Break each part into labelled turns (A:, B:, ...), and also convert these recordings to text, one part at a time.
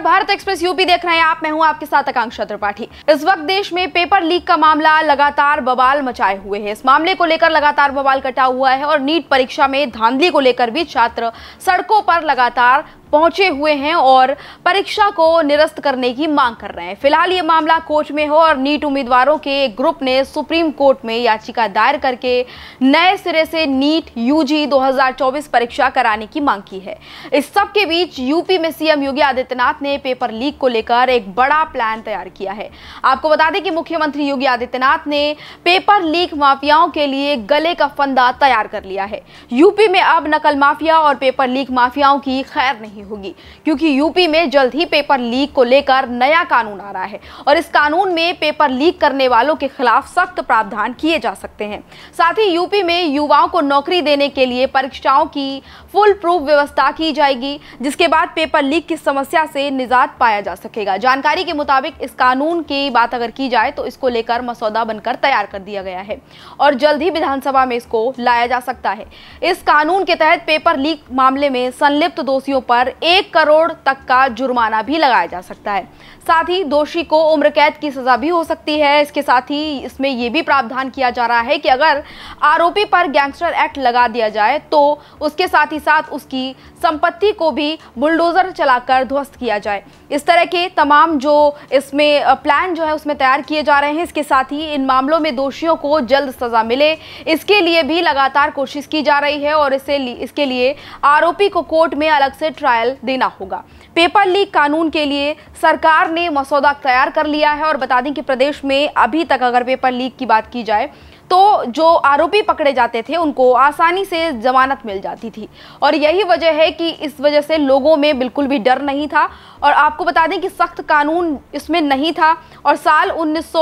A: नमस्कार Bharat express UP देख रहे हैं आप मैं हूं आपके साथ आकांक्षा त्रिपाठी इस वक्त देश में पेपर लीक का मामला लगातार बवाल मचाए हुए है इस मामले को लेकर लगातार बवाल कटा हुआ है और नीट परीक्षा में धांधली को लेकर भी छात्र सड़कों पर लगातार पहुंचे हुए हैं और परीक्षा को निरस्त करने की मांग कर रहे हैं फिलहाल ये मामला कोर्ट में हो और नीट उम्मीदवारों के एक ग्रुप ने सुप्रीम कोर्ट में याचिका दायर करके नए सिरे से नीट यूजी 2024 परीक्षा कराने की मांग की है इस सब के बीच यूपी में सीएम योगी आदित्यनाथ ने पेपर लीक को लेकर एक बड़ा प्लान तैयार किया है आपको बता दें कि मुख्यमंत्री योगी आदित्यनाथ ने पेपर लीक माफियाओं के लिए गले का फंदा तैयार कर लिया है यूपी में अब नकल माफिया और पेपर लीक माफियाओं की खैर नहीं नहीं होगी क्योंकि यूपी में जल्द ही पेपर लीक को लेकर नया कानून आ रहा है और इस कानून में पेपर लीक करने वालों के खिलाफ सख्त प्रावधान किए जा सकते हैं साथ ही यूपी में युवाओं को नौकरी देने के लिए परीक्षाओं की फुल प्रूफ व्यवस्था की जाएगी जिसके बाद पेपर लीक की समस्या से निजात पाया जा सकेगा जानकारी के मुताबिक इस कानून की बात अगर की जाए तो इसको लेकर मसौदा बनकर तैयार कर दिया गया है और जल्द ही विधानसभा में इसको लाया जा सकता है इस कानून के तहत पेपर लीक मामले में संलिप्त दोषियों पर एक करोड़ तक का जुर्माना भी लगाया जा सकता है साथ ही दोषी को उम्र कैद की सजा भी हो सकती है इसके साथ ही इसमें यह भी प्रावधान किया जा रहा है कि अगर आरोपी पर गैंगस्टर एक्ट लगा दिया जाए तो उसके साथ ही साथ उसकी संपत्ति को भी बुलडोजर चलाकर ध्वस्त किया जाए इस तरह के तमाम जो इसमें प्लान जो है उसमें तैयार किए जा रहे हैं इसके साथ ही इन मामलों में दोषियों को जल्द सजा मिले इसके लिए भी लगातार कोशिश की जा रही है और इसे इसके लिए आरोपी को कोर्ट में अलग से ट्रायल फाइल देना होगा पेपर लीक कानून के लिए सरकार ने मसौदा तैयार कर लिया है और बता दें कि प्रदेश में अभी तक अगर पेपर लीक की बात की जाए तो जो आरोपी पकड़े जाते थे उनको आसानी से जमानत मिल जाती थी और यही वजह है कि इस वजह से लोगों में बिल्कुल भी डर नहीं था और आपको बता दें कि सख्त कानून इसमें नहीं था और साल उन्नीस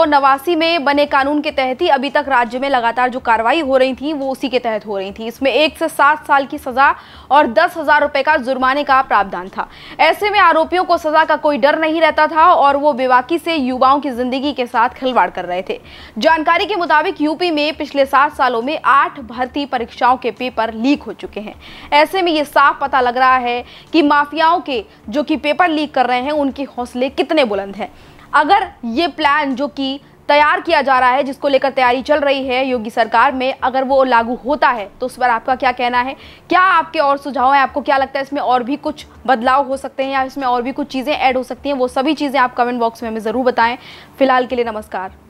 A: में बने कानून के तहत ही अभी तक राज्य में लगातार जो कार्रवाई हो रही थी वो उसी के तहत हो रही थी इसमें एक से सात साल की सज़ा और दस हज़ार रुपये का जुर्माने का प्रावधान था ऐसे में आरोपियों को सज़ा का कोई डर नहीं रहता था और वो बेवाकी से युवाओं की ज़िंदगी के साथ खिलवाड़ कर रहे थे जानकारी के मुताबिक यूपी में पिछले सात सालों में आठ भर्ती परीक्षाओं के पेपर लीक हो चुके हैं ऐसे में ये साफ पता लग रहा है कि माफियाओं के जो कि पेपर लीक कर रहे हैं उनके हौसले कितने बुलंद हैं अगर ये प्लान जो कि तैयार किया जा रहा है जिसको लेकर तैयारी चल रही है योगी सरकार में अगर वो लागू होता है तो उस पर आपका क्या कहना है क्या आपके और सुझाव हैं आपको क्या लगता है इसमें और भी कुछ बदलाव हो सकते हैं या इसमें और भी कुछ चीज़ें ऐड हो सकती हैं वो सभी चीज़ें आप कमेंट बॉक्स में हमें ज़रूर बताएं फिलहाल के लिए नमस्कार